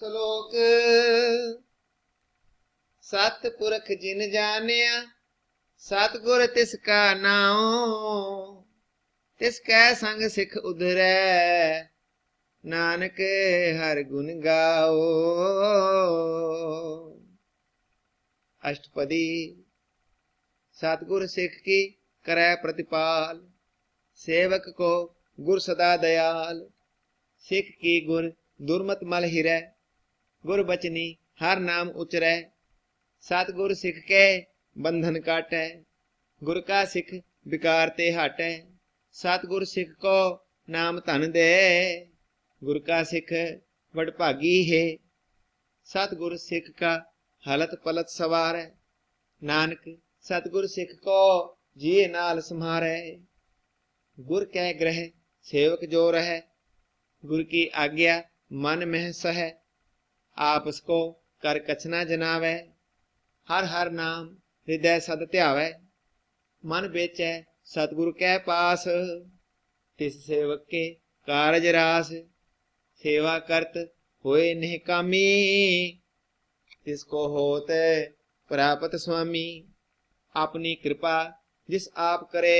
ਸ਼ਲੋਕ ਸਤ ਪੁਰਖ ਜਿਨ ਜਾਣਿਆ ਸਤ ਗੁਰ ਤਿਸ ਕਾ ਨਾਉ ਤਿਸ ਕੈ ਸੰਗ ਸਿਖ ਉਧਰੈ ਨਾਨਕ ਹਰ ਗੁਣ ਗਾਓ ਅਸ਼ਟਪਦੀ ਸਤਗੁਰ ਸਿਖ ਕੀ ਕਰੈ ਪ੍ਰਤਿਪਾਲ ਸੇਵਕ ਕੋ ਗੁਰ ਸਦਾ ਦਿਆਲ ਸਿੱਖ ਕੀ ਗੁਰ ਦੁਰਮਤ ਮਲ ਹਿਰੈ गुर बचनी हर नाम उचरै सतगुर सिख के बंधन काटै गुर का सिख विकार ते हटै सतगुर सिख को नाम धन दे गुर का सिख वडभागी है सतगुर सिख का हलत पलत सवार है नानक सतगुर सिख को जी नाल है गुर कह ग्रह सेवक जो रह गुर की आज्ञा मन में सह आप उसको ਕਰ कछना जनावै ਹਰ ਹਰ ਨਾਮ ਹਿਰਦੈ ਸਦ ध्यावै ਮਨ बेचै सतगुरु ਕੈ ਪਾਸ तिस सेवक के ਕਾਰਜ ਰਾਸ ਸੇਵਾ ਕਰਤ ਹੋਏ ਨਿਹਕਾਮੀ ਤਿਸ ਕੋ ਹੋਤੇ ਪ੍ਰਾਪਤ ਸੁਆਮੀ ਆਪਣੀ ਕਿਰਪਾ ਜਿਸ ਆਪ ਕਰੇ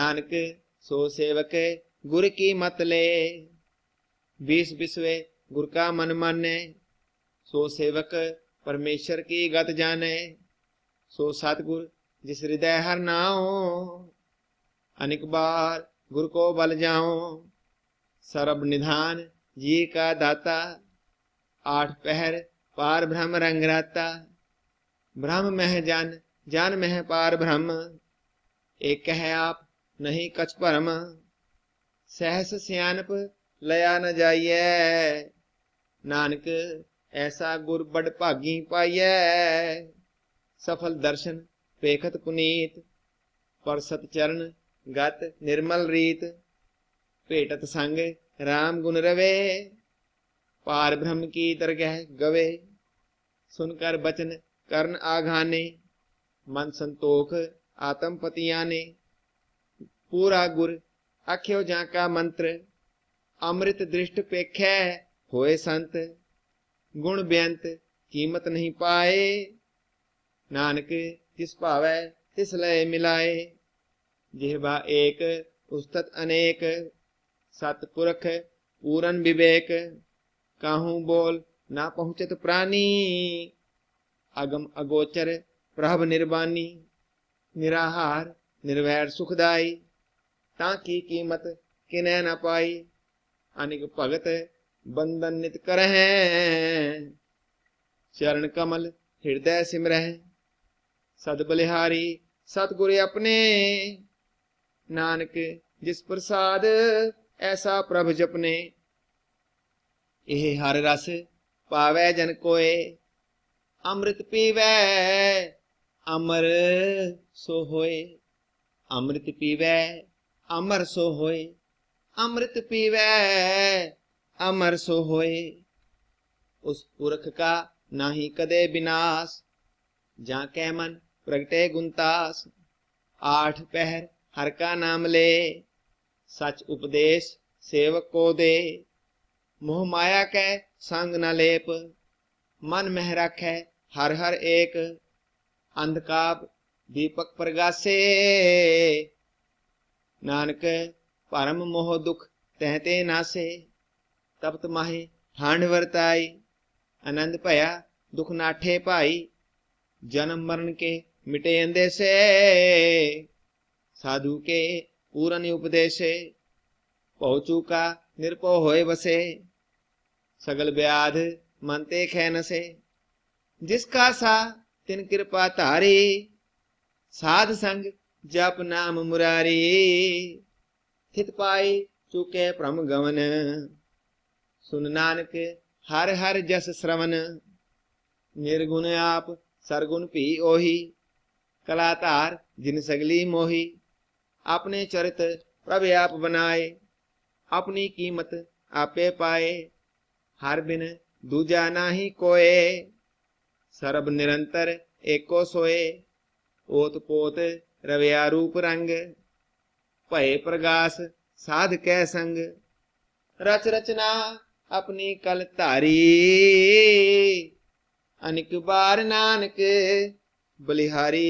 ਨਾਨਕ ਸੋ ਸੇਵਕ ਗੁਰ ਕੀ ਮਤ ਲੈ 20 ਬਿਸਵੇ गुर का मन माने सो सेवक परमेश्वर की गत जाने सो सतगुर जिस हृदय हर नाओ अनेक बार गुर को बल जाओ सर्व निधान जी का दाता आठ पहर पार ब्रह्म रंगराता ब्रह्म मह जान जान मह पार ब्रह्म एक कह आप नहीं कछ परम सहस सियानप लया न जाइए नानक ऐसा गुर बड़ भागी सफल दर्शन पेखत पुनीत पर सतचरण गत निर्मल रीत भेटत संग राम गुण रवे पार ब्रह्म की दरगह गवे सुनकर बचन कर्ण आघाने मन संतोख पतिया ने पूरा गुर अख्यो जाका मंत्र अमृत दृष्ट पेख्य होए संत गुण बेअंत कीमत नहीं पाए नानक जिस भावै तिस लय मिलाए जिहबा एक उस्तत अनेक सतपुरख पूरन विवेक काहू बोल ना पहुंचत प्राणी अगम अगोचर प्रभ निर्वाणी निराहार निर्वैर सुखदाई ताकि कीमत किनै न पाई अनिक भगत ਬੰਧਨ ਨਿਤ ਕਰਹਿ ਚਰਨ ਕਮਲ ਹਿਰਦੈ ਸਿਮਰਹਿ ਸਦ ਬਲਿਹਾਰੀ ਸਤਗੁਰ ਆਪਣੇ ਨਾਨਕ ਜਿਸ ਪ੍ਰਸਾਦ ਐਸਾ ਪ੍ਰਭ ਜਪਨੇ ਇਹ ਹਰ ਰਸ ਪਾਵੈ ਜਨ ਕੋਏ ਅੰਮ੍ਰਿਤ ਪੀਵੈ ਅਮਰ ਸੋ ਹੋਏ ਅੰਮ੍ਰਿਤ ਪੀਵੈ ਅਮਰ ਸੋ ਹੋਏ ਅੰਮ੍ਰਿਤ ਪੀਵੈ अमर सो होए उस पुरख का ना ही कदे विनाश जा कै मन प्रगटे गुंतास आठ पहर हर का नाम ले सच उपदेश सेवक को दे मोह माया कै संग न लेप मन मह रख है हर हर एक अंधकाब दीपक प्रगासे नानक परम मोह दुख तहते नासे तपत माहे ਠੰਡ वरताई आनंद ਭਇਆ दुख नाठे ਭਾਈ जन्म मरण के मिटे अंदे से साधु के पूरन उपदेशे पहुंचू का निरपो होए बसे सगल ब्याध मनते खैन से जिसका सा तिन कृपा तारी साध संग जप नाम मुरारी थित पाई चुके प्रम गवन सुन नानक हर हर जस श्रवण निर्गुण आप सरगुण पी ओही कलातार जिन सगली मोही अपने चरित प्रभ आप बनाए अपनी कीमत आपे पाए हर बिन दूजा नाही कोए सर्व निरंतर एको सोए ओत पोत रवया रूप रंग भय प्रगास साध कै संग रच रचना अपनी कल तारी अनिक बार नानक बलिहारी